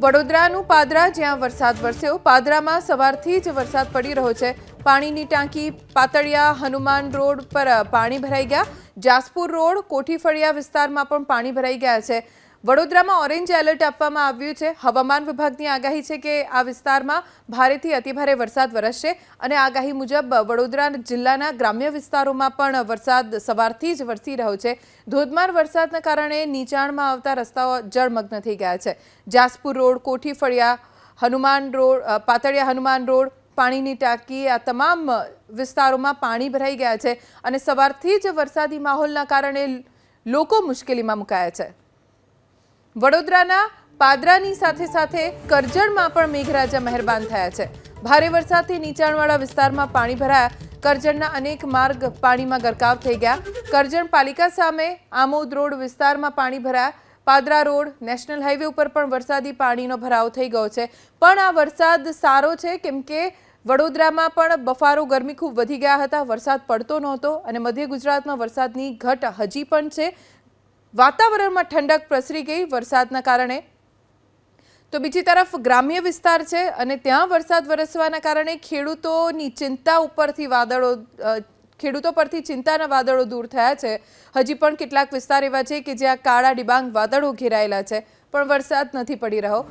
वडोदराનું પાદરા જ્યાં વરસાદ વર્ષેઓ પાદરામાં સવારથી જ વરસાદ પડી રહ્યો છે પાણીની ટાંકી પાતળિયા હનુમાન રોડ પર પાણી ભરાઈ ગ્યા જાસ્પુર રોડ કોઠીફડિયા વિસ્તારમાં પણ પાણી ભરાઈ ગ્યા છે વડોદરામાં ઓરેન્જ એલર્ટ આપવામાં આવ્યું છે હવામાન વિભાગની આગાહી છે કે આ વિસ્તારમાં ભારેથી અતિભારે વરસાદ વરસશે અને આગાહી મુજબ વડોદરા જિલ્લાના ગ્રામ્ય વિસ્તારોમાં પણ વરસાદ સવારથી જ વરસી રહ્યો છે ધોધમાર વરસાદના કારણે નીચાણમાં આવતા રસ્તાઓ જળમગ્ન થઈ ગયા છે Jaspur road Kothi Hanuman road Pataliya Hanuman road પાણીની ટાંકી આ તમામ વિસ્તારોમાં પાણી ભરાઈ ગયા છે અને સવારથી જ વરસાદી માહોલના કારણે લોકો મુશ્કેલીમાં મુકાયા છે વડોદરાના પાદરાની સાથે સાથે કરજણમાં પણ મેઘરાજા મહેરબાન થયા છે ભારે વરસાદથી નીચાણવાળા વિસ્તારમાં પાણી ભરાયા કરજણના અનેક માર્ગ પાણીમાં ગરકાવ થઈ ગયા કરજણ પાલિકા સામે આમોદ રોડ વિસ્તારમાં પાણી ભરાયા પાદરા રોડ નેશનલ હાઈવે ઉપર પણ વરસાદી પાણીનો ભરાવ થઈ ગયો છે પણ આ વરસાદ સારો છે કેમ કે વડોદરામાં પણ બફારો ગરમી ખૂબ વધી ગયા હતા વરસાદ પડતો નહોતો અને મધ્ય ગુજરાતમાં વરસાદની ઘટ હજી પણ છે વાતાવરણમાં ઠંડક પ્રસરી ગઈ વરસાદના કારણે તો બીજી તરફ ગ્રામ્ય વિસ્તાર છે અને ત્યાં વરસાદ વરસવાના કારણે ખેડૂતોની ચિંતા ઉપરથી વાદળો ખેડૂતો પરથી ચિંતાના વાદળો દૂર થયા છે હજી પણ કેટલાક વિસ્તાર એવા છે કે જ્યાં કાળા ડિબાંગ વાદળો ઘેરાયેલા છે પણ વરસાદ નથી પડી રહ્યો